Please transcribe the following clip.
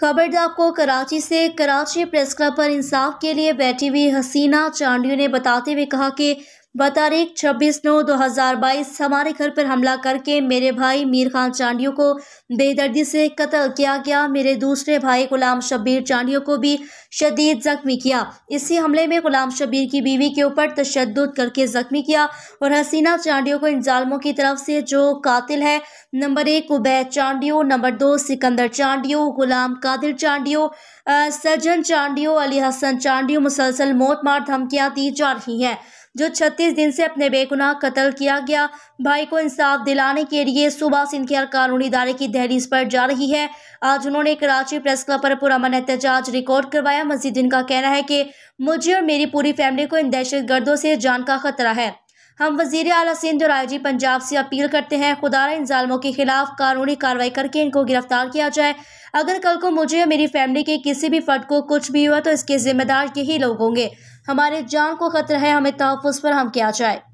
खबर आपको कराची से कराची प्रेस क्लब पर इंसाफ के लिए बैठी हुई हसीना चांडियो ने बताते हुए कहा कि बतारीख 26 नौ 2022 हमारे घर पर हमला करके मेरे भाई मीर खान चांडियो को बेदर्दी से कत्ल किया गया मेरे दूसरे भाई गुलाम शब्बीर चांडियों को भी शदीद जख्मी किया इसी हमले में गुलाम शब्बीर की बीवी के ऊपर तशद करके जख्मी किया और हसीना चांडियों को इन जालमों की तरफ से जो कातिल है नंबर एक उबैद चांडियो नंबर दो सिकंदर चांडियो गुलाम कादिर चांडियो सज्जन चांडियो अली हसन चांडियो मुसलसल मौत मार धमकियाँ दी जा रही हैं जो छत्तीस छत्तीस दिन से अपने बेगुनाह कत्ल किया गया भाई को इंसाफ दिलाने के लिए सुबह सिंधिया कानूनी इदारे की दहलीज पर जा रही है आज उन्होंने कराची प्रेस क्लब पर पुरामन एहतजाज रिकॉर्ड करवाया मस्जिद का कहना है कि मुझे और मेरी पूरी फैमिली को इन दहशत गर्दों से जान का खतरा है हम वजीर अला सिंध और आई जी पंजाब से अपील करते हैं खुदा इन जालमों के खिलाफ कानूनी कार्रवाई करके इनको गिरफ्तार किया जाए अगर कल को मुझे या मेरी फैमिली के किसी भी फर्द को कुछ भी हुआ तो इसके जिम्मेदार यही लोग होंगे हमारे जान को खतरा है हमें तहफ़ पर हम क्या जाए